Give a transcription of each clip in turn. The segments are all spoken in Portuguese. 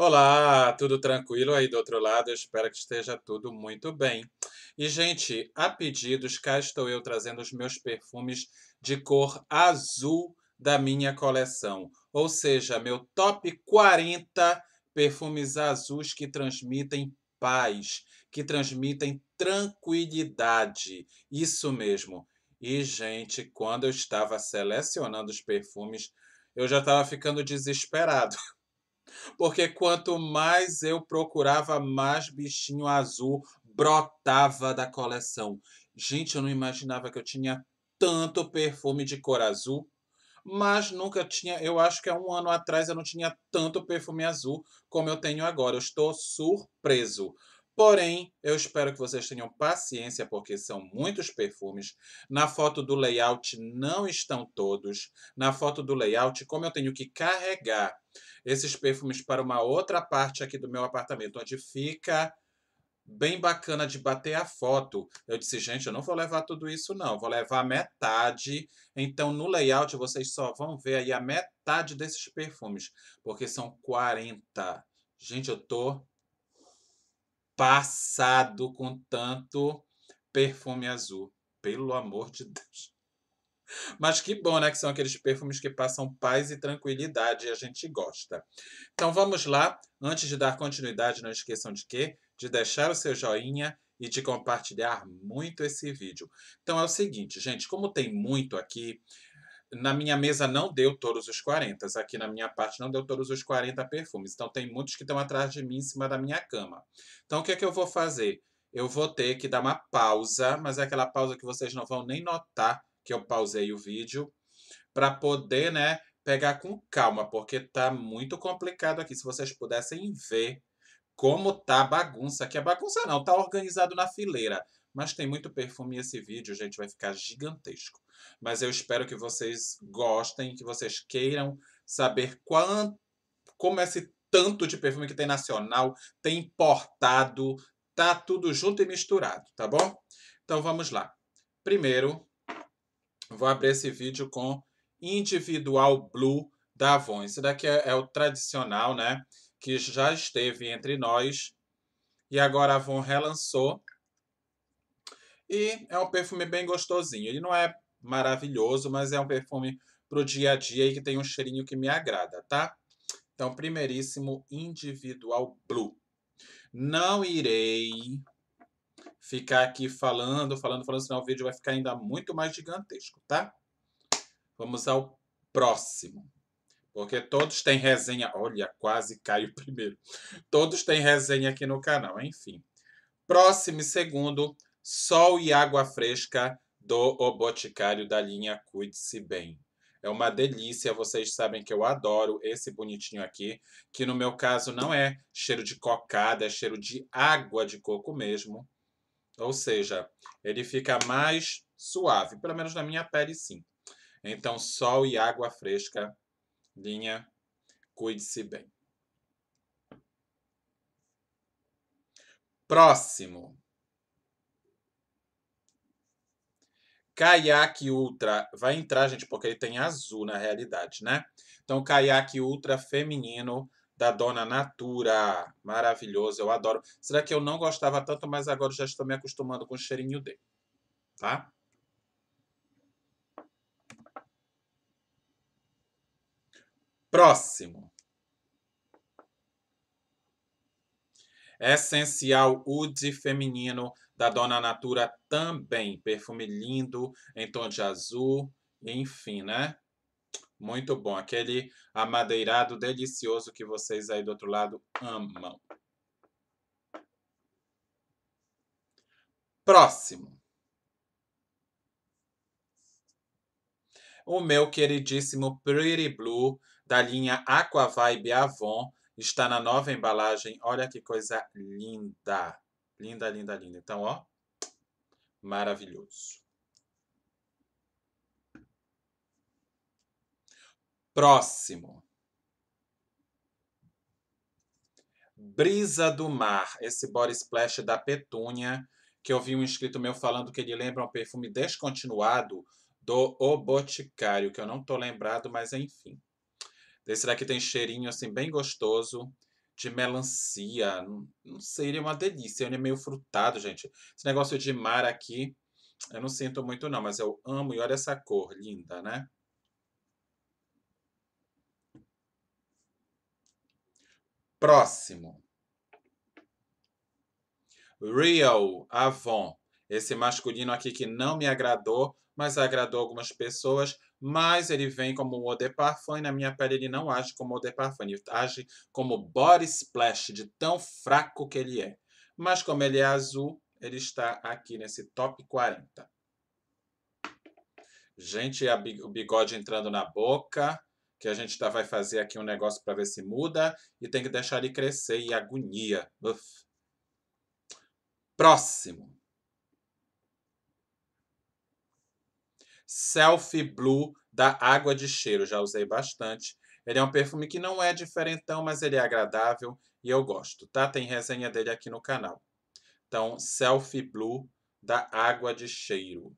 Olá, tudo tranquilo aí do outro lado? Eu espero que esteja tudo muito bem. E, gente, a pedidos, cá estou eu trazendo os meus perfumes de cor azul da minha coleção. Ou seja, meu top 40 perfumes azuis que transmitem paz, que transmitem tranquilidade. Isso mesmo. E, gente, quando eu estava selecionando os perfumes, eu já estava ficando desesperado. Porque quanto mais eu procurava, mais bichinho azul brotava da coleção. Gente, eu não imaginava que eu tinha tanto perfume de cor azul, mas nunca tinha. Eu acho que há um ano atrás eu não tinha tanto perfume azul como eu tenho agora. Eu estou surpreso. Porém, eu espero que vocês tenham paciência, porque são muitos perfumes. Na foto do layout não estão todos. Na foto do layout, como eu tenho que carregar esses perfumes para uma outra parte aqui do meu apartamento, onde fica bem bacana de bater a foto. Eu disse, gente, eu não vou levar tudo isso, não. Vou levar metade. Então, no layout, vocês só vão ver aí a metade desses perfumes, porque são 40. Gente, eu tô passado com tanto perfume azul. Pelo amor de Deus. Mas que bom, né? Que são aqueles perfumes que passam paz e tranquilidade e a gente gosta. Então vamos lá. Antes de dar continuidade, não esqueçam de quê? De deixar o seu joinha e de compartilhar muito esse vídeo. Então é o seguinte, gente, como tem muito aqui, na minha mesa não deu todos os 40. Aqui na minha parte não deu todos os 40 perfumes. Então tem muitos que estão atrás de mim, em cima da minha cama. Então o que é que eu vou fazer? Eu vou ter que dar uma pausa, mas é aquela pausa que vocês não vão nem notar que eu pausei o vídeo, para poder, né, pegar com calma, porque tá muito complicado aqui. Se vocês pudessem ver como tá a bagunça aqui. é bagunça não, tá organizado na fileira. Mas tem muito perfume esse vídeo, gente, vai ficar gigantesco. Mas eu espero que vocês gostem, que vocês queiram saber quanto, como é esse tanto de perfume que tem nacional, tem importado, tá tudo junto e misturado, tá bom? Então vamos lá. Primeiro, vou abrir esse vídeo com individual blue da Avon. Esse daqui é, é o tradicional, né? Que já esteve entre nós. E agora a Avon relançou. E é um perfume bem gostosinho. Ele não é maravilhoso, mas é um perfume para o dia a dia e que tem um cheirinho que me agrada, tá? Então, primeiríssimo, individual blue. Não irei ficar aqui falando, falando, falando, senão o vídeo vai ficar ainda muito mais gigantesco, tá? Vamos ao próximo. Porque todos têm resenha. Olha, quase caiu primeiro. Todos têm resenha aqui no canal, enfim. Próximo e segundo, sol e água fresca do O Boticário da linha Cuide-se Bem. É uma delícia, vocês sabem que eu adoro esse bonitinho aqui, que no meu caso não é cheiro de cocada, é cheiro de água de coco mesmo. Ou seja, ele fica mais suave, pelo menos na minha pele sim. Então, sol e água fresca, linha, cuide-se bem. Próximo. Kayak Ultra vai entrar, gente, porque ele tem azul na realidade, né? Então, Kayak Ultra feminino da Dona Natura. Maravilhoso, eu adoro. Será que eu não gostava tanto, mas agora já estou me acostumando com o cheirinho dele, tá? Próximo. Essencial Ude feminino da Dona Natura também. Perfume lindo, em tom de azul, enfim, né? Muito bom. Aquele amadeirado delicioso que vocês aí do outro lado amam. Próximo. O meu queridíssimo Pretty Blue, da linha Aqua Vibe Avon, está na nova embalagem. Olha que coisa linda! Linda, linda, linda. Então, ó, maravilhoso. Próximo. Brisa do Mar, esse body splash da Petúnia, que eu vi um inscrito meu falando que ele lembra um perfume descontinuado do O Boticário, que eu não tô lembrado, mas enfim. Esse daqui tem cheirinho assim bem gostoso de melancia. Não, ele é uma delícia. Ele é meio frutado, gente. Esse negócio de mar aqui, eu não sinto muito, não, mas eu amo. E olha essa cor linda, né? Próximo. Real Avon. Esse masculino aqui que não me agradou, mas agradou algumas pessoas mas ele vem como o Eau de Parfum e na minha pele ele não age como Eau de Parfum, ele age como Body Splash, de tão fraco que ele é. Mas como ele é azul, ele está aqui nesse top 40. Gente, o bigode entrando na boca, que a gente tá, vai fazer aqui um negócio para ver se muda, e tem que deixar ele crescer, e agonia. Uf. Próximo. Selfie Blue da Água de Cheiro. Já usei bastante. Ele é um perfume que não é diferentão, mas ele é agradável e eu gosto, tá? Tem resenha dele aqui no canal. Então, Selfie Blue da Água de Cheiro.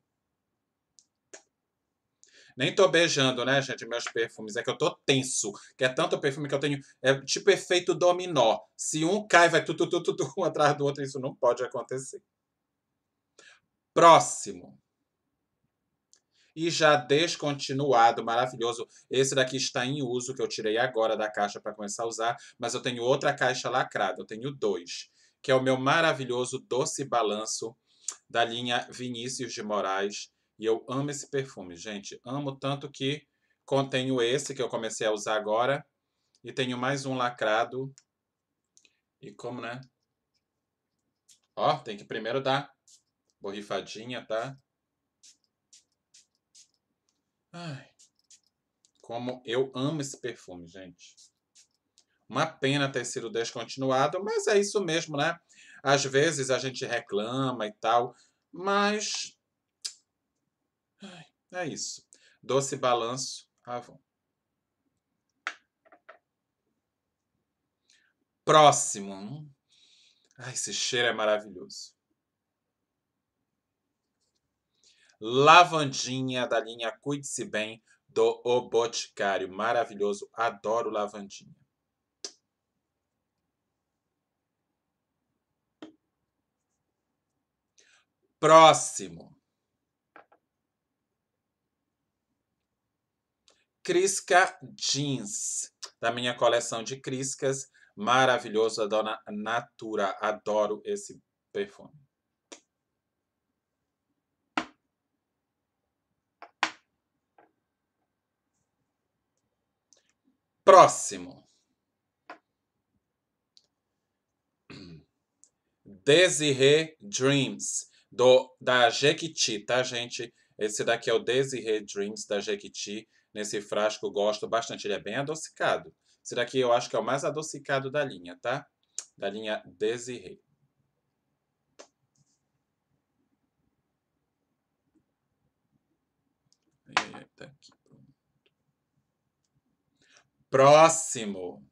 Nem tô beijando, né, gente, meus perfumes. É que eu tô tenso. Que é tanto perfume que eu tenho. É tipo efeito dominó. Se um cai, vai tudo, tudo, tudo, um atrás do outro. Isso não pode acontecer. Próximo e já descontinuado, maravilhoso. Esse daqui está em uso, que eu tirei agora da caixa para começar a usar, mas eu tenho outra caixa lacrada, eu tenho dois, que é o meu maravilhoso Doce Balanço, da linha Vinícius de Moraes. E eu amo esse perfume, gente. Amo tanto que contenho esse que eu comecei a usar agora. E tenho mais um lacrado. E como, né? Ó, tem que primeiro dar borrifadinha, tá? Ai, como eu amo esse perfume, gente. Uma pena ter sido descontinuado, mas é isso mesmo, né? Às vezes a gente reclama e tal, mas. Ai, é isso. Doce Balanço Avon. Próximo. Ai, esse cheiro é maravilhoso. lavandinha da linha Cuide-se Bem do O Boticário. Maravilhoso, adoro lavandinha. Próximo. Crisca Jeans, da minha coleção de criscas. Maravilhoso, da Dona Natura. Adoro esse perfume. Próximo. Desiree Dreams, do, da Jequiti, tá, gente? Esse daqui é o Desiree Dreams, da Jequiti. Nesse frasco eu gosto bastante, ele é bem adocicado. Esse daqui eu acho que é o mais adocicado da linha, tá? Da linha Desiree. Eita, aqui próximo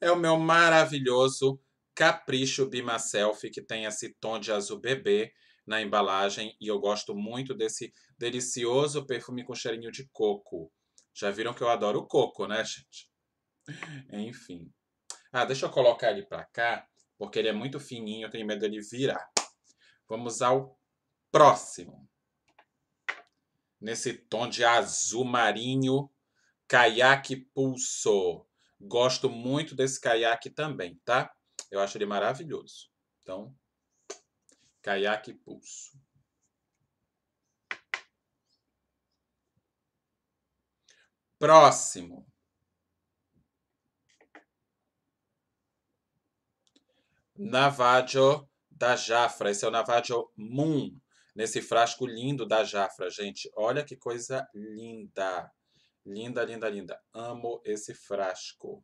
é o meu maravilhoso Capricho Bima Selfie, que tem esse tom de azul bebê na embalagem. E eu gosto muito desse delicioso perfume com cheirinho de coco. Já viram que eu adoro coco, né, gente? Enfim. Ah, deixa eu colocar ele pra cá, porque ele é muito fininho, eu tenho medo dele virar. Vamos ao próximo. Nesse tom de azul marinho Caiaque Pulso. Gosto muito desse caiaque também, tá? Eu acho ele maravilhoso. Então, caiaque Pulso. Próximo. Navajo da Jafra. Esse é o Navajo Moon. Nesse frasco lindo da Jafra, gente. Olha que coisa linda. Linda, linda, linda. Amo esse frasco.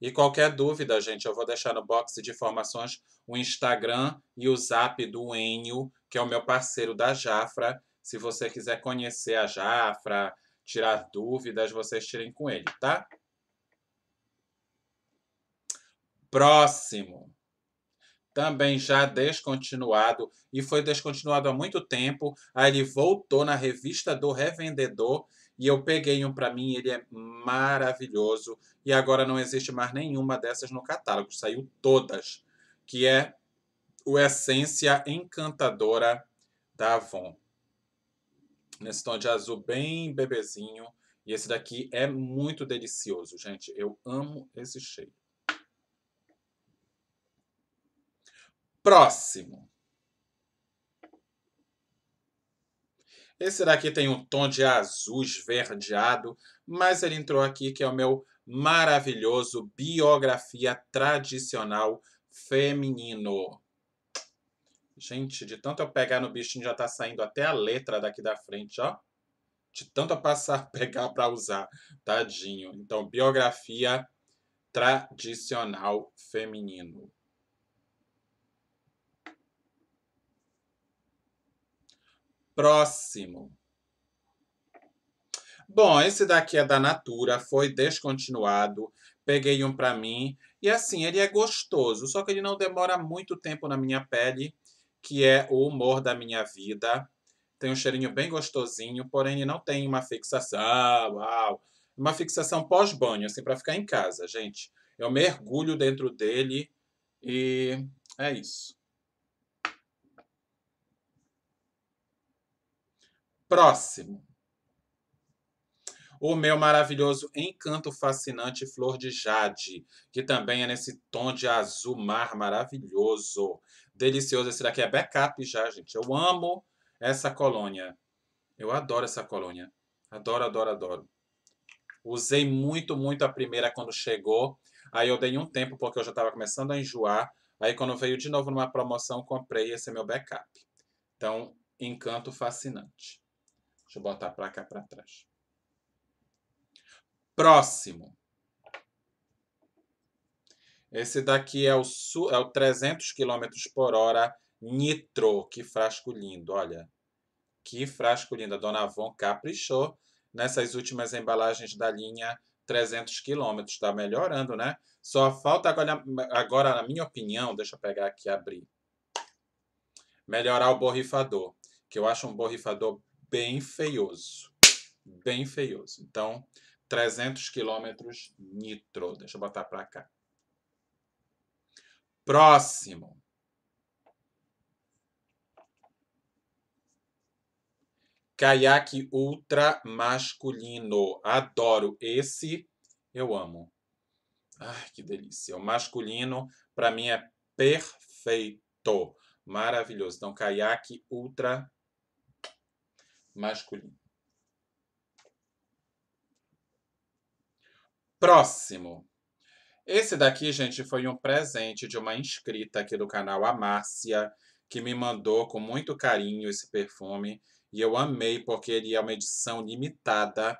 E qualquer dúvida, gente, eu vou deixar no box de informações o Instagram e o zap do Enio, que é o meu parceiro da Jafra. Se você quiser conhecer a Jafra, tirar dúvidas, vocês tirem com ele, tá? Próximo. Também já descontinuado e foi descontinuado há muito tempo. Aí ele voltou na revista do revendedor e eu peguei um para mim, ele é maravilhoso. E agora não existe mais nenhuma dessas no catálogo, saiu todas, que é o Essência Encantadora da Avon. Nesse tom de azul bem bebezinho. E esse daqui é muito delicioso, gente. Eu amo esse cheiro. Próximo. Esse daqui tem um tom de azul esverdeado, mas ele entrou aqui que é o meu maravilhoso biografia tradicional feminino. Gente, de tanto eu pegar no bichinho já tá saindo até a letra daqui da frente, ó. De tanto eu passar, pegar para usar. Tadinho. Então, biografia tradicional feminino. Próximo. Bom, esse daqui é da Natura, foi descontinuado. Peguei um para mim e assim, ele é gostoso, só que ele não demora muito tempo na minha pele, que é o humor da minha vida. Tem um cheirinho bem gostosinho, porém ele não tem uma fixação, uau, uma fixação pós-banho, assim, para ficar em casa, gente. Eu mergulho dentro dele e é isso. Próximo. O meu maravilhoso encanto fascinante Flor de Jade, que também é nesse tom de azul mar maravilhoso. Delicioso. Esse daqui é backup já, gente. Eu amo essa colônia. Eu adoro essa colônia. Adoro, adoro, adoro. Usei muito, muito a primeira quando chegou. Aí eu dei um tempo porque eu já estava começando a enjoar. Aí quando veio de novo numa promoção, comprei esse meu backup. Então, encanto fascinante. Deixa eu botar para cá para trás. Próximo. Esse daqui é o, é o 300 km por hora Nitro. Que frasco lindo, olha. Que frasco lindo. A Dona Avon caprichou nessas últimas embalagens da linha 300 km. Está melhorando, né? Só falta agora, agora, na minha opinião, deixa eu pegar aqui e abrir. Melhorar o borrifador, que eu acho um borrifador bem feioso. Bem feioso. Então, 300 quilômetros nitro. Deixa eu botar para cá. Próximo. Caiaque ultra masculino. Adoro esse. Eu amo. Ai, que delícia. O masculino, para mim, é perfeito. Maravilhoso. Então, caiaque ultra masculino. Próximo. Esse daqui, gente, foi um presente de uma inscrita aqui do canal, a Márcia, que me mandou com muito carinho esse perfume. E eu amei, porque ele é uma edição limitada.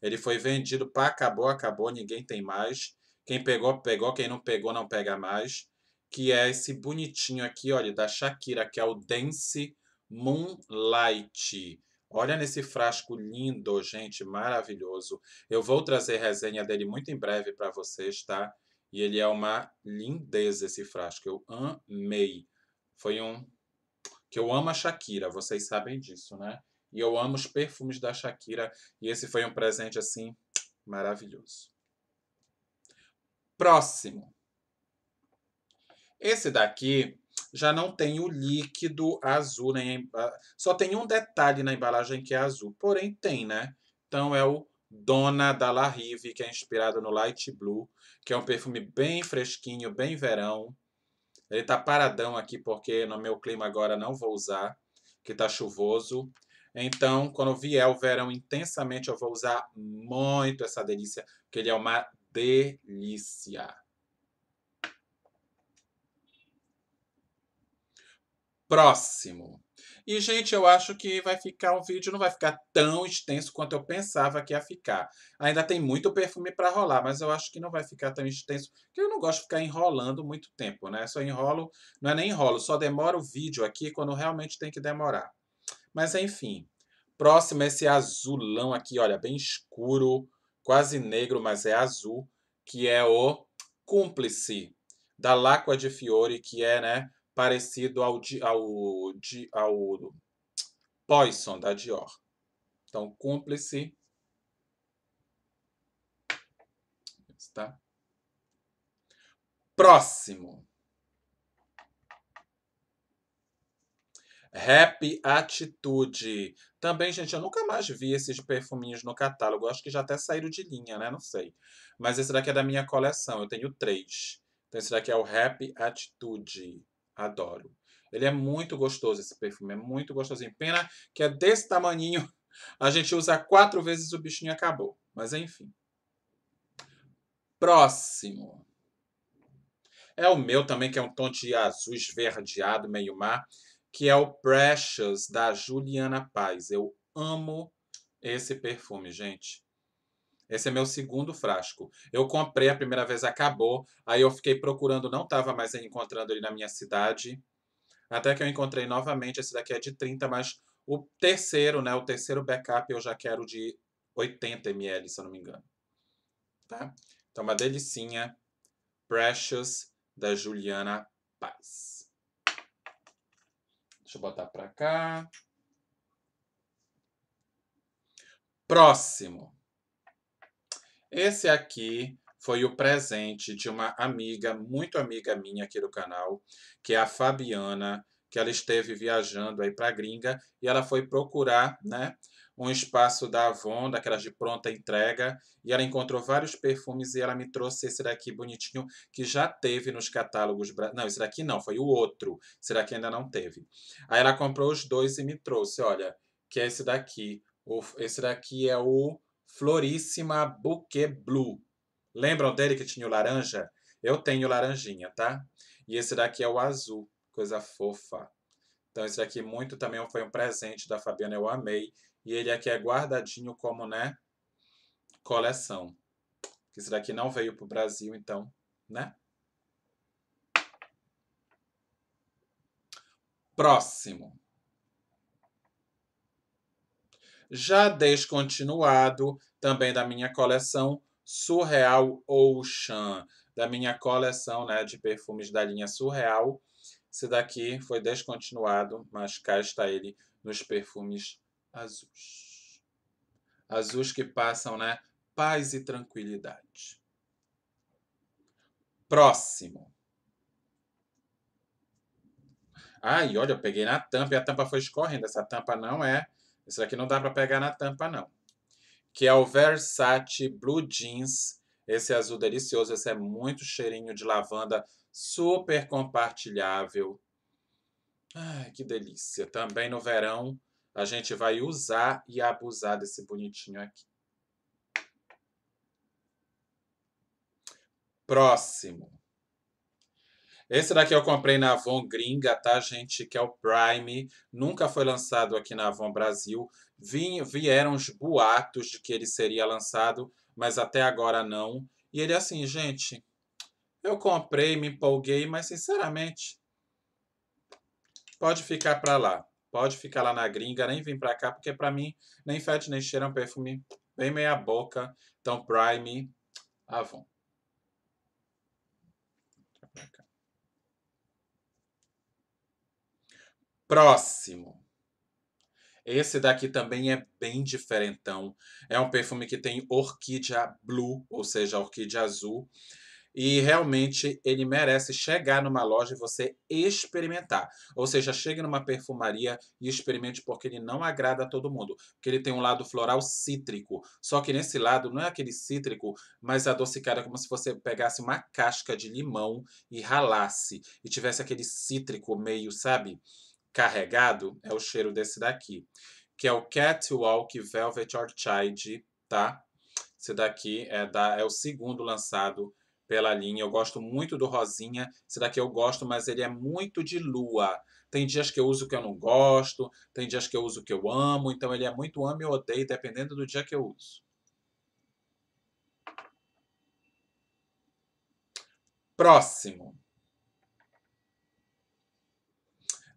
Ele foi vendido para acabou, acabou, ninguém tem mais. Quem pegou, pegou. Quem não pegou, não pega mais. Que é esse bonitinho aqui, olha, da Shakira, que é o Dance Moonlight. Olha nesse frasco lindo, gente, maravilhoso. Eu vou trazer resenha dele muito em breve para vocês, tá? E ele é uma lindeza esse frasco. Eu amei. Foi um que eu amo a Shakira, vocês sabem disso, né? E eu amo os perfumes da Shakira e esse foi um presente assim maravilhoso. Próximo. Esse daqui já não tem o líquido azul, nem ah, só tem um detalhe na embalagem que é azul, porém tem, né? Então é o Dona da La Rive, que é inspirado no Light Blue, que é um perfume bem fresquinho, bem verão. Ele tá paradão aqui porque no meu clima agora não vou usar, que tá chuvoso. Então, quando vier o verão intensamente, eu vou usar muito essa delícia, porque ele é uma delícia. próximo. E, gente, eu acho que vai ficar um vídeo, não vai ficar tão extenso quanto eu pensava que ia ficar. Ainda tem muito perfume para rolar, mas eu acho que não vai ficar tão extenso, porque eu não gosto de ficar enrolando muito tempo, né? Só enrolo, não é nem enrolo, só demora o vídeo aqui quando realmente tem que demorar. Mas, enfim, próximo é esse azulão aqui, olha, bem escuro, quase negro, mas é azul, que é o Cúmplice, da Lacqua de Fiore, que é, né, parecido ao, ao, ao Poison da Dior. Então, cúmplice. Está. Próximo. Rap Atitude. Também, gente, eu nunca mais vi esses perfuminhos no catálogo. Eu acho que já até saíram de linha, né? Não sei. Mas esse daqui é da minha coleção. Eu tenho três. Então, esse daqui é o Rap Atitude. Adoro. Ele é muito gostoso, esse perfume. É muito gostosinho. Pena que é desse tamanhinho A gente usa quatro vezes o bichinho acabou. Mas enfim. Próximo. É o meu também, que é um tom de azul esverdeado, meio mar, que é o Precious, da Juliana Paz. Eu amo esse perfume, gente. Esse é meu segundo frasco. Eu comprei, a primeira vez acabou, aí eu fiquei procurando, não estava mais encontrando ele na minha cidade. Até que eu encontrei novamente, esse daqui é de 30, mas o terceiro, né, o terceiro backup eu já quero de 80 ml, se eu não me engano. Tá? Então, uma delicinha. Precious, da Juliana Paz. Deixa eu botar pra cá. Próximo. Esse aqui foi o presente de uma amiga, muito amiga minha aqui do canal, que é a Fabiana, que ela esteve viajando aí para gringa e ela foi procurar, né, um espaço da Avon, daquelas de pronta entrega, e ela encontrou vários perfumes e ela me trouxe esse daqui bonitinho que já teve nos catálogos, não, esse daqui não, foi o outro. Esse daqui ainda não teve. Aí ela comprou os dois e me trouxe, olha, que é esse daqui. esse daqui é o Florissima Bouquet Blue. Lembram dele que tinha o laranja? Eu tenho laranjinha, tá? E esse daqui é o azul, coisa fofa. Então esse daqui muito também foi um presente da Fabiana, eu amei. E ele aqui é guardadinho como, né, coleção. Esse daqui não veio pro Brasil, então, né? Próximo já descontinuado, também da minha coleção Surreal Ocean, da minha coleção né, de perfumes da linha Surreal. Esse daqui foi descontinuado, mas cá está ele nos perfumes azuis. Azuis que passam, né? Paz e tranquilidade. Próximo. Ai, olha, eu peguei na tampa e a tampa foi escorrendo. Essa tampa não é esse daqui não dá para pegar na tampa, não. Que é o Versace Blue Jeans. Esse é azul delicioso, esse é muito cheirinho de lavanda, super compartilhável. Ai, que delícia. Também no verão a gente vai usar e abusar desse bonitinho aqui. Próximo. Esse daqui eu comprei na Avon Gringa, tá, gente? Que é o Prime. Nunca foi lançado aqui na Avon Brasil. Vim, vieram os boatos de que ele seria lançado, mas até agora não. E ele assim, gente, eu comprei, me empolguei, mas sinceramente, pode ficar pra lá. Pode ficar lá na gringa, nem vim pra cá, porque pra mim nem fede nem cheira é um perfume bem meia boca. Então, Prime, Avon. Próximo. Esse daqui também é bem diferentão. É um perfume que tem orquídea blue, ou seja, orquídea azul. E realmente ele merece chegar numa loja e você experimentar. Ou seja, chegue numa perfumaria e experimente porque ele não agrada a todo mundo. Porque ele tem um lado floral cítrico. Só que nesse lado não é aquele cítrico, mas adocicado, é como se você pegasse uma casca de limão e ralasse. E tivesse aquele cítrico meio, sabe? carregado é o cheiro desse daqui, que é o Catwalk Velvet Orchid, tá? Esse daqui é, da, é o segundo lançado pela linha. Eu gosto muito do rosinha. Esse daqui eu gosto, mas ele é muito de lua. Tem dias que eu uso que eu não gosto, tem dias que eu uso que eu amo. Então ele é muito amo e odeio, dependendo do dia que eu uso. Próximo.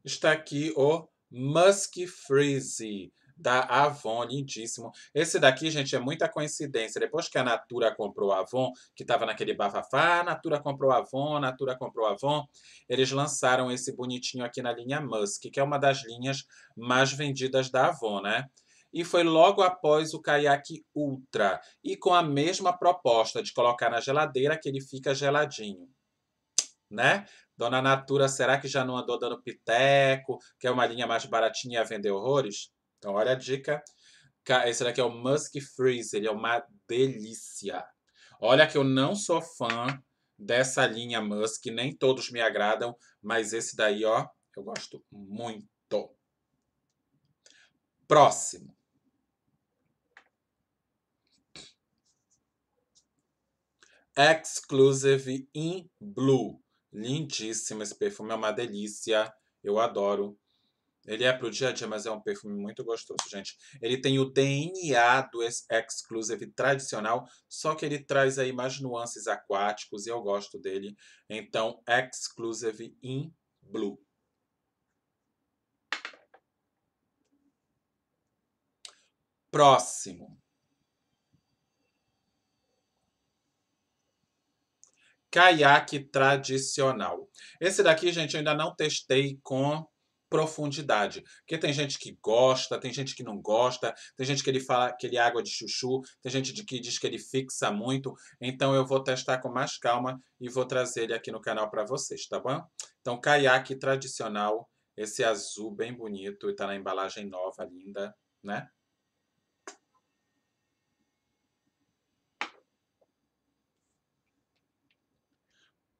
está aqui o Musk Freeze da Avon, lindíssimo. Esse daqui, gente, é muita coincidência. Depois que a Natura comprou a Avon, que estava naquele bafafá, a ah, Natura comprou a Avon, a Natura comprou a Avon, eles lançaram esse bonitinho aqui na linha Musk, que é uma das linhas mais vendidas da Avon, né? E foi logo após o caiaque Ultra, e com a mesma proposta de colocar na geladeira que ele fica geladinho né? Dona Natura, será que já não andou dando piteco? Quer é uma linha mais baratinha e vender horrores? Então, olha a dica. Esse daqui é o Musk Freeze, ele é uma delícia. Olha que eu não sou fã dessa linha Musk, nem todos me agradam, mas esse daí, ó, eu gosto muito. Próximo. Exclusive in Blue. Lindíssimo esse perfume, é uma delícia. Eu adoro. Ele é pro dia a dia, mas é um perfume muito gostoso, gente. Ele tem o DNA do Exclusive tradicional, só que ele traz aí mais nuances aquáticos e eu gosto dele. Então, Exclusive in Blue. Próximo. caiaque tradicional. Esse daqui, gente, eu ainda não testei com profundidade, porque tem gente que gosta, tem gente que não gosta, tem gente que ele fala que ele é água de chuchu, tem gente que diz que ele fixa muito. Então eu vou testar com mais calma e vou trazer ele aqui no canal para vocês, tá bom? Então caiaque tradicional, esse azul bem bonito e tá na embalagem nova, linda, né?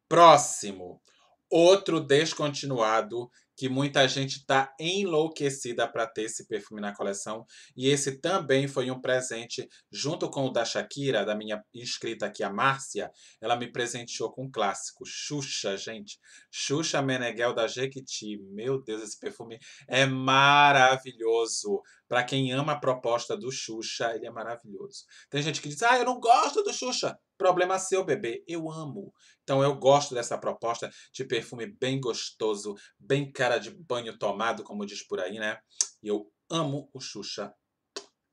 Próximo, outro descontinuado que muita gente está enlouquecida para ter esse perfume na coleção. E esse também foi um presente, junto com o da Shakira, da minha inscrita aqui, a Márcia. Ela me presenteou com um clássico, Xuxa, gente. Xuxa Meneghel da Jequiti. Meu Deus, esse perfume é maravilhoso. Para quem ama a proposta do Xuxa, ele é maravilhoso. Tem gente que diz: "Ah, eu não gosto do Xuxa". Problema seu, bebê. Eu amo. Então eu gosto dessa proposta de perfume bem gostoso, bem cara de banho tomado, como diz por aí, né? E eu amo o Xuxa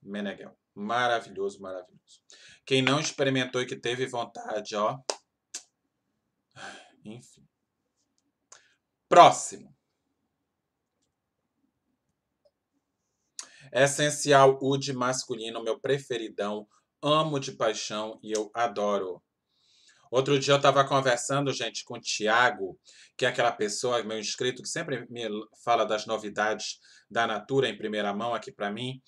Meneghel. Maravilhoso, maravilhoso. Quem não experimentou e que teve vontade, ó. Enfim. Próximo. Essencial de masculino, meu preferidão. Amo de paixão e eu adoro. Outro dia eu estava conversando, gente, com o Tiago, que é aquela pessoa, meu inscrito, que sempre me fala das novidades da Natura em primeira mão aqui para mim.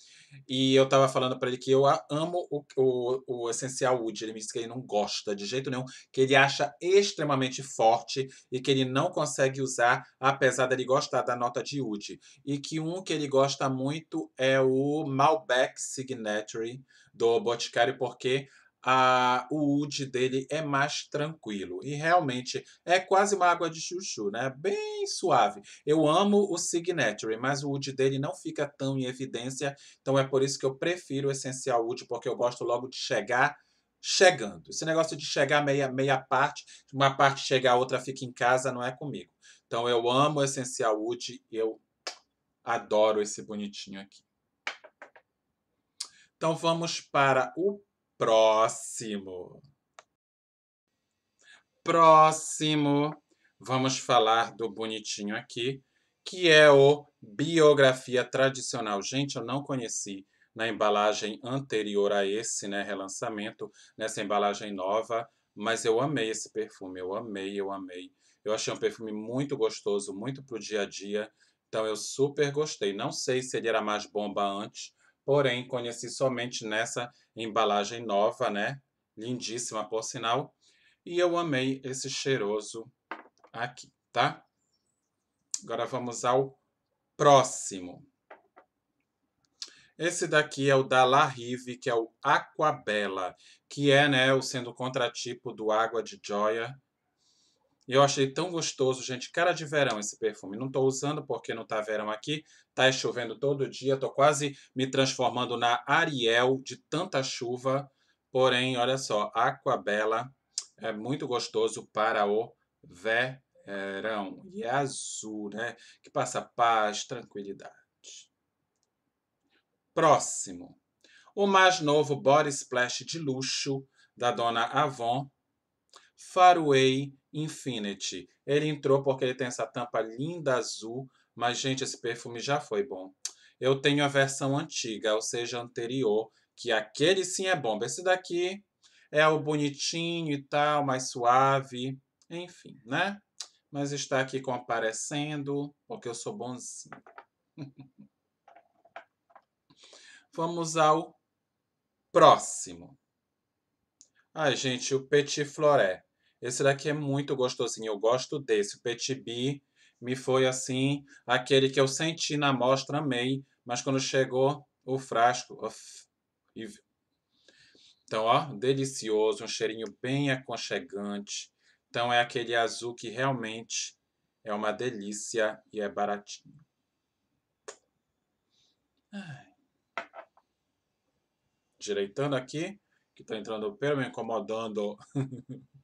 E eu estava falando para ele que eu amo o, o, o Essencial Wood. Ele me disse que ele não gosta de jeito nenhum, que ele acha extremamente forte e que ele não consegue usar, apesar dele gostar da nota de Wood. E que um que ele gosta muito é o Malbec Signature do Boticário, porque a, o UD dele é mais tranquilo. E realmente é quase uma água de chuchu, né? Bem suave. Eu amo o Signature, mas o UD dele não fica tão em evidência. Então é por isso que eu prefiro o Essencial UD, porque eu gosto logo de chegar chegando. Esse negócio de chegar meia, meia parte, uma parte chegar, a outra fica em casa, não é comigo. Então eu amo o Essencial UD e eu adoro esse bonitinho aqui. Então vamos para o Próximo. Próximo, vamos falar do bonitinho aqui, que é o Biografia Tradicional. Gente, eu não conheci na embalagem anterior a esse né, relançamento, nessa embalagem nova, mas eu amei esse perfume, eu amei, eu amei. Eu achei um perfume muito gostoso, muito pro dia a dia, então eu super gostei. Não sei se ele era mais bomba antes, porém conheci somente nessa embalagem nova, né? Lindíssima, por sinal. E eu amei esse cheiroso aqui, tá? Agora vamos ao próximo. Esse daqui é o da La Rive, que é o Aquabella, que é, né, o sendo contratipo do Água de Joia, eu achei tão gostoso, gente, cara de verão esse perfume. Não estou usando porque não está verão aqui, tá chovendo todo dia, estou quase me transformando na Ariel de tanta chuva. Porém, olha só, Aquabella é muito gostoso para o verão. E é azul, né? Que passa paz, tranquilidade. Próximo. O mais novo Body Splash de luxo da dona Avon. Faraway Infinity. Ele entrou porque ele tem essa tampa linda azul, mas, gente, esse perfume já foi bom. Eu tenho a versão antiga, ou seja, anterior, que aquele sim é bom. Esse daqui é o bonitinho e tal, mais suave, enfim, né? Mas está aqui comparecendo, porque eu sou bonzinho. Vamos ao próximo. Ai, gente, o Petit Floré. Esse daqui é muito gostosinho, eu gosto desse. O Petibi me foi assim, aquele que eu senti na amostra, amei, mas quando chegou o frasco, então, ó, delicioso, um cheirinho bem aconchegante. Então, é aquele azul que realmente é uma delícia e é baratinho. Direitando aqui, que tá entrando o pelo, me incomodando.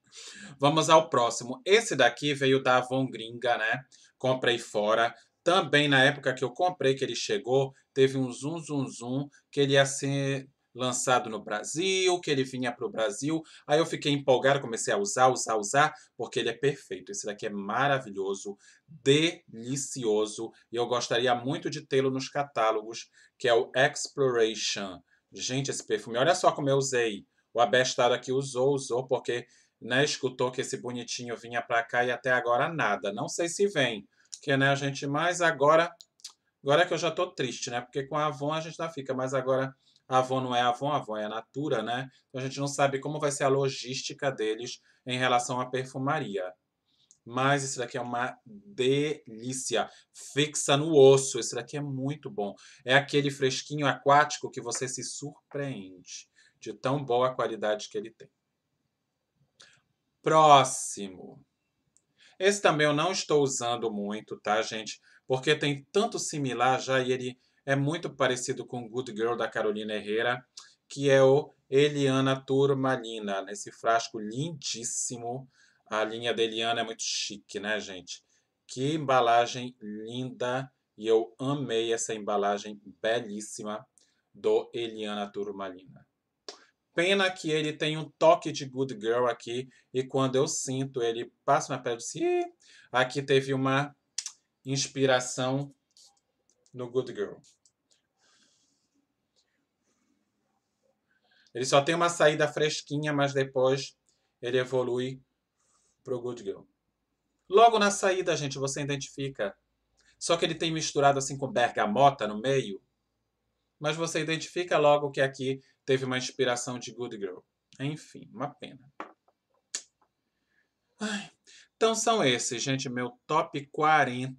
Vamos ao próximo. Esse daqui veio da Avon Gringa, né? Comprei fora. Também na época que eu comprei, que ele chegou, teve um zoom, zoom, zoom, que ele ia ser lançado no Brasil, que ele vinha para o Brasil. Aí eu fiquei empolgado, comecei a usar, usar, usar, porque ele é perfeito. Esse daqui é maravilhoso, delicioso, e eu gostaria muito de tê-lo nos catálogos, que é o Exploration. Gente, esse perfume, olha só como eu usei. O abestado aqui usou, usou, porque né, escutou que esse bonitinho vinha para cá e até agora nada. Não sei se vem, porque né, a gente mais agora, agora é que eu já tô triste, né? Porque com a Avon a gente já fica, mas agora a Avon não é a Avon, a Avon é a Natura, né? Então a gente não sabe como vai ser a logística deles em relação à perfumaria. Mas esse daqui é uma delícia. Fixa no osso. Esse daqui é muito bom. É aquele fresquinho aquático que você se surpreende de tão boa qualidade que ele tem. Próximo. Esse também eu não estou usando muito, tá, gente? Porque tem tanto similar já e ele é muito parecido com Good Girl da Carolina Herrera, que é o Eliana Turmalina, nesse frasco lindíssimo. A linha da Eliana é muito chique, né, gente? Que embalagem linda e eu amei essa embalagem belíssima do Eliana Turmalina. Pena que ele tem um toque de good girl aqui, e quando eu sinto, ele passa na pele e diz, aqui teve uma inspiração no good girl. Ele só tem uma saída fresquinha, mas depois ele evolui pro good girl. Logo na saída, gente, você identifica. Só que ele tem misturado assim com bergamota no meio. Mas você identifica logo que aqui teve uma inspiração de Good Girl. Enfim, uma pena. Ai. Então são esses, gente, meu top 40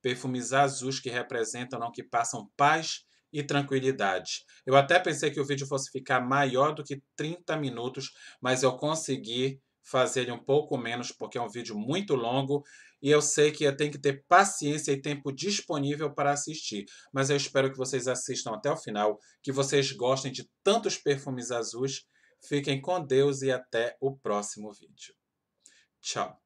perfumes azuis que representam, não que passam paz e tranquilidade. Eu até pensei que o vídeo fosse ficar maior do que 30 minutos, mas eu consegui fazer ele um pouco menos, porque é um vídeo muito longo e eu sei que eu tenho que ter paciência e tempo disponível para assistir. Mas eu espero que vocês assistam até o final, que vocês gostem de tantos perfumes azuis. Fiquem com Deus e até o próximo vídeo. Tchau!